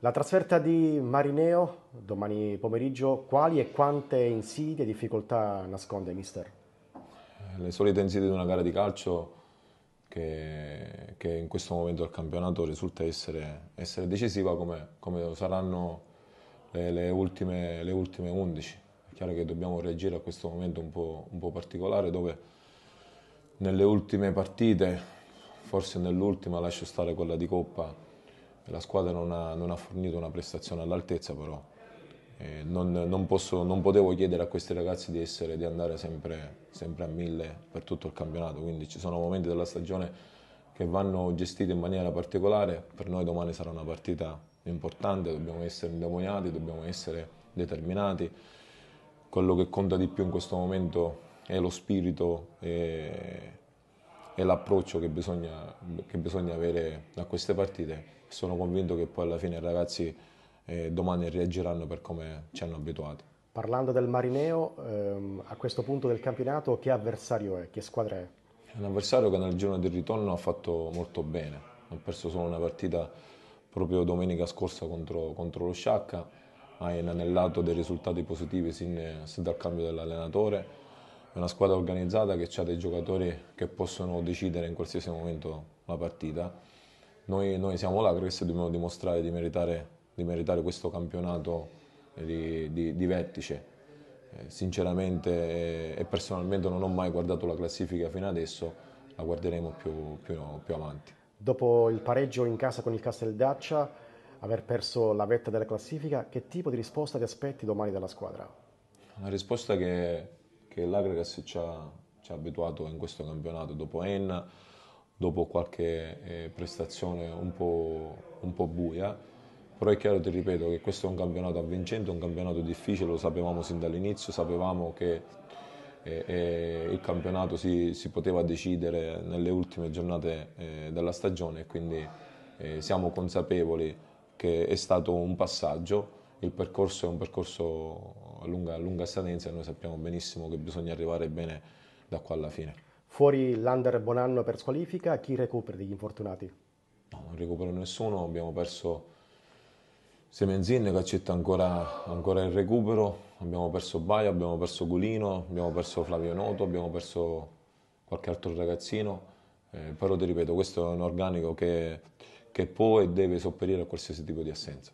La trasferta di Marineo domani pomeriggio, quali e quante insidie e difficoltà nasconde mister? Eh, le solite insidie di una gara di calcio che, che in questo momento del campionato risulta essere, essere decisiva come, come, saranno le, le, ultime, le ultime 11. È chiaro che dobbiamo reagire a questo momento un po', un po particolare dove nelle ultime partite, forse nell'ultima lascio stare quella di Coppa, la squadra non ha, non ha fornito una prestazione all'altezza però eh, non, non, posso, non, potevo chiedere a questi ragazzi di, essere, di andare sempre, sempre, a mille per tutto il campionato, quindi ci sono momenti della stagione che vanno gestiti in maniera particolare, per noi domani sarà una partita importante, dobbiamo essere indemoniati, dobbiamo essere determinati, quello che conta di più in questo momento è lo spirito. E e l'approccio che bisogna, che bisogna avere a queste partite. Sono convinto che poi alla fine i ragazzi eh, domani reagiranno per come ci hanno abituati. Parlando del Marineo, ehm, a questo punto del campionato che avversario è, che squadra è? È un avversario che nel giorno di ritorno ha fatto molto bene, ha perso solo una partita proprio domenica scorsa contro, contro lo Sciacca, ha inanellato dei risultati positivi sin, sin dal cambio dell'allenatore, è una squadra organizzata che ha dei giocatori che possono decidere in qualsiasi momento la partita. Noi, noi siamo là perché se dobbiamo dimostrare di meritare, di meritare questo campionato di, di, di vertice. Eh, sinceramente e personalmente non ho mai guardato la classifica fino adesso, la guarderemo più, più, più avanti. Dopo il pareggio in casa con il Casteldaccia, aver perso la vetta della classifica, che tipo di risposta ti aspetti domani dalla squadra? Una risposta che che l'Agregas ci ha, ci ha abituato in questo campionato dopo Enna, dopo qualche eh, prestazione un po', un po', buia, però è chiaro, ti ripeto, che questo è un campionato avvincente, un campionato difficile, lo sapevamo sin dall'inizio, sapevamo che eh, eh, il campionato si, si, poteva decidere nelle ultime giornate eh, della stagione e quindi eh, siamo consapevoli che è stato un passaggio il percorso è un percorso a lunga, a lunga scadenza e noi sappiamo benissimo che bisogna arrivare bene da qua alla fine. Fuori l'Under Bonanno per squalifica, chi recupera degli infortunati? No, non recupero nessuno, abbiamo perso Semenzin che accetta ancora, ancora, il recupero, abbiamo perso Baia, abbiamo perso Gulino, abbiamo perso Flavio Noto, abbiamo perso qualche altro ragazzino, eh, però ti ripeto, questo è un organico che, che può e deve sopperire a qualsiasi tipo di assenza.